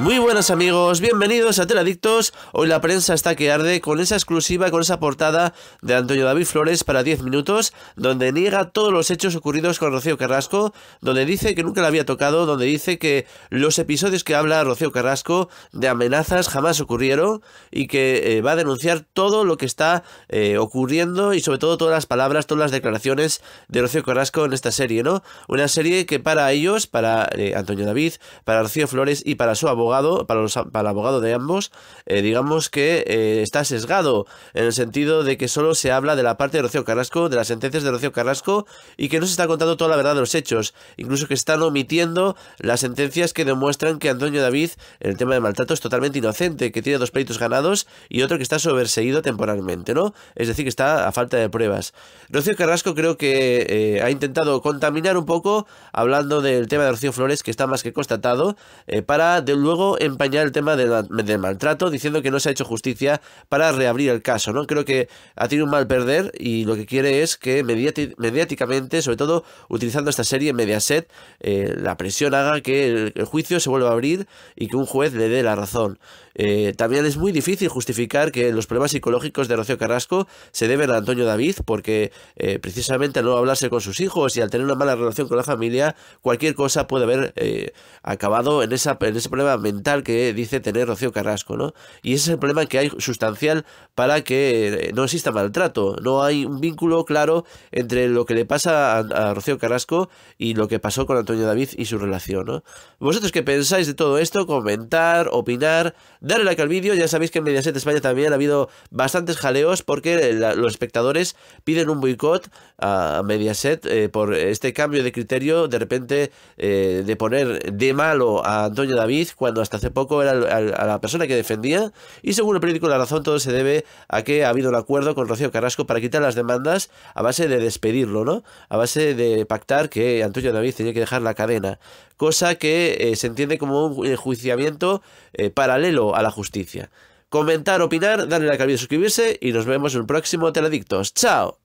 Muy buenas amigos, bienvenidos a Teladictos. Hoy la prensa está que arde con esa exclusiva, con esa portada de Antonio David Flores para 10 minutos, donde niega todos los hechos ocurridos con Rocío Carrasco, donde dice que nunca la había tocado, donde dice que los episodios que habla Rocío Carrasco de amenazas jamás ocurrieron y que eh, va a denunciar todo lo que está eh, ocurriendo y sobre todo todas las palabras, todas las declaraciones de Rocío Carrasco en esta serie, ¿no? Una serie que para ellos, para eh, Antonio David, para Rocío Flores y para su abogado, para, los, el abogado de ambos, eh, digamos que eh, está sesgado, en el sentido de que solo se habla de la parte de Rocío Carrasco, de las sentencias de Rocío Carrasco, y que no se está contando toda la verdad de los hechos, incluso que están omitiendo las sentencias que demuestran que Antonio David, en el tema de maltrato, es totalmente inocente, que tiene dos pleitos ganados y otro que está sobreseído temporalmente, ¿no? Es decir, que está a falta de pruebas. Rocío Carrasco creo que eh, ha intentado contaminar un poco, hablando del tema de Rocío Flores, que está más que constatado, para de luego empañar el tema del maltrato diciendo que no se ha hecho justicia para reabrir el caso, ¿no? Creo que ha tenido un mal perder y lo que quiere es que mediáticamente, sobre todo utilizando esta serie Mediaset, eh, la presión haga que el, juicio se vuelva a abrir y que un juez le dé la razón. Eh, también es muy difícil justificar que los problemas psicológicos de Rocío Carrasco se deben a Antonio David porque eh, precisamente al no hablarse con sus hijos y al tener una mala relación con la familia, cualquier cosa puede haber acabado en, esa, en ese problema que dice tener Rocío Carrasco, ¿no? Y ese es el problema que hay sustancial para que eh, no exista maltrato. No hay un vínculo claro entre lo que le pasa a, Rocío Carrasco y lo que pasó con Antonio David y su relación, ¿Vosotros que pensáis de todo esto? Comentar, opinar, darle like al vídeo. Ya sabéis que en Mediaset España también ha habido bastantes jaleos porque los espectadores piden un boicot a Mediaset eh, por este cambio de criterio de repente eh, de poner de malo a Antonio David cuando hasta hace poco era a la persona que defendía y según el periódico La Razón todo se debe a que ha habido un acuerdo con Rocío Carrasco para quitar las demandas a base de despedirlo, ¿no? A base de pactar que Antonio David tenía que dejar la cadena, cosa que eh, se entiende como un enjuiciamiento eh, paralelo a la justicia. Comentar, opinar, darle la al y suscribirse y nos vemos en el próximo Teledictos. ¡Chao!